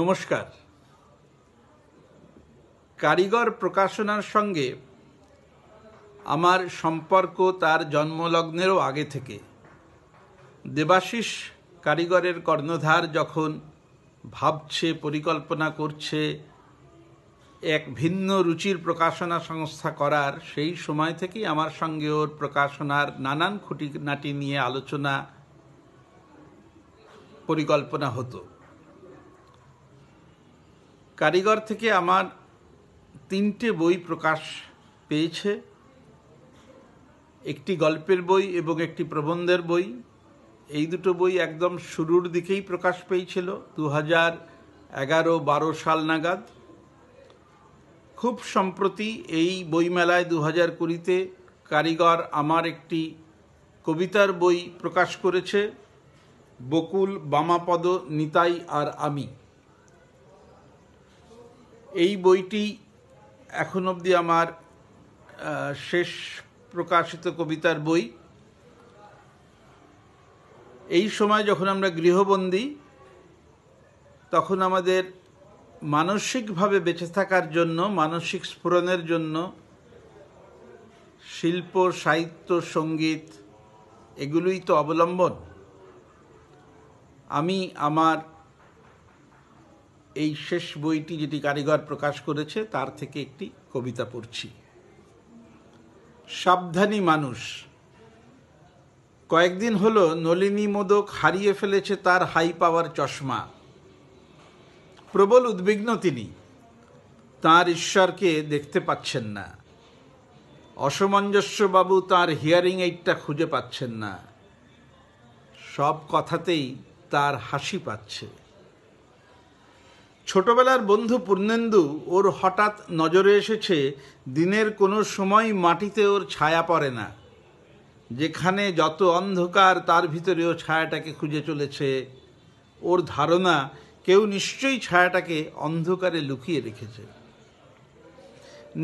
নমস্কার কারিগর প্রকাশনার সঙ্গে আমার সম্পর্ক তার জন্মলগ্নেরও আগে থেকে দেবাশিস কারিগরের কর্ণধার যখন ভাবছে পরিকল্পনা করছে এক ভিন্ন রুচির প্রকাশনা সংস্থা করার সেই সময় থেকেই আমার সঙ্গে ওর প্রকাশনার নানান খুঁটিনাটি নিয়ে আলোচনা পরিকল্পনা হতো কারিগর থেকে আমার তিনটে বই প্রকাশ পেয়েছে একটি গল্পের বই এবং একটি প্রবন্ধের বই এই দুটো বই একদম শুরুর দিকেই প্রকাশ পেয়েছিল দু হাজার এগারো বারো সাল নাগাদ খুব সম্প্রতি এই বইমেলায় দু হাজার কুড়িতে কারিগর আমার একটি কবিতার বই প্রকাশ করেছে বকুল বামাপদ নিতাই আর আমি এই বইটি এখন অবধি আমার শেষ প্রকাশিত কবিতার বই এই সময় যখন আমরা গৃহবন্দী তখন আমাদের মানসিকভাবে বেঁচে থাকার জন্য মানসিক স্ফুরণের জন্য শিল্প সাহিত্য সঙ্গীত এগুলোই তো অবলম্বন আমি আমার এই শেষ বইটি যেটি কারিগর প্রকাশ করেছে তার থেকে একটি কবিতা পড়ছি সাবধানী মানুষ কয়েকদিন হলো নলিনী মোদক হারিয়ে ফেলেছে তার হাই পাওয়ার চশমা প্রবল উদ্বিগ্ন তিনি তার ঈশ্বরকে দেখতে পাচ্ছেন না অসমঞ্জস্যবাবু তার হিয়ারিং এইডটা খুঁজে পাচ্ছেন না সব কথাতেই তার হাসি পাচ্ছে ছোটবেলার বন্ধু পূর্ণেন্দু ওর হঠাৎ নজরে এসেছে দিনের কোনো সময় মাটিতে ওর ছায়া পড়ে না যেখানে যত অন্ধকার তার ভিতরে ও ছায়াটাকে খুঁজে চলেছে ওর ধারণা কেউ নিশ্চয়ই ছায়াটাকে অন্ধকারে লুকিয়ে রেখেছে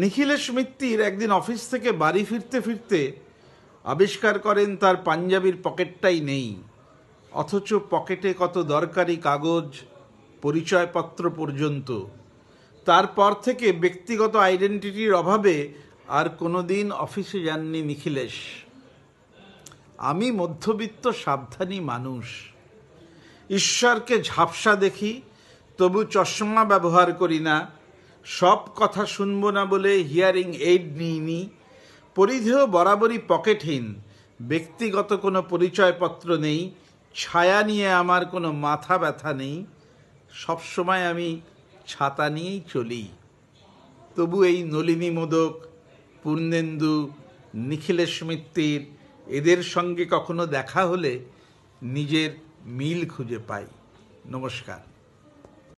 নিখিলেশ মিত্তির একদিন অফিস থেকে বাড়ি ফিরতে ফিরতে আবিষ্কার করেন তার পাঞ্জাবির পকেটটাই নেই অথচ পকেটে কত দরকারি কাগজ পরিচয়পত্র পর্যন্ত তারপর থেকে ব্যক্তিগত আইডেন্টিটির অভাবে আর কোনো দিন অফিসে যাননি নিখিলেশ আমি মধ্যবিত্ত সাবধানী মানুষ ঈশ্বরকে ঝাপসা দেখি তবু চশমা ব্যবহার করি না সব কথা শুনব না বলে হিয়ারিং এইড নিইনি পরিধেয় বরাবরই পকেটহীন ব্যক্তিগত কোনো পরিচয়পত্র নেই ছায়া নিয়ে আমার কোনো মাথা ব্যথা নেই সবসময় আমি ছাতা নিয়েই চলি তবু এই নলিনী মোদক পূর্ণেন্দু নিখিলেশ মিত্তির এদের সঙ্গে কখনো দেখা হলে নিজের মিল খুঁজে পাই নমস্কার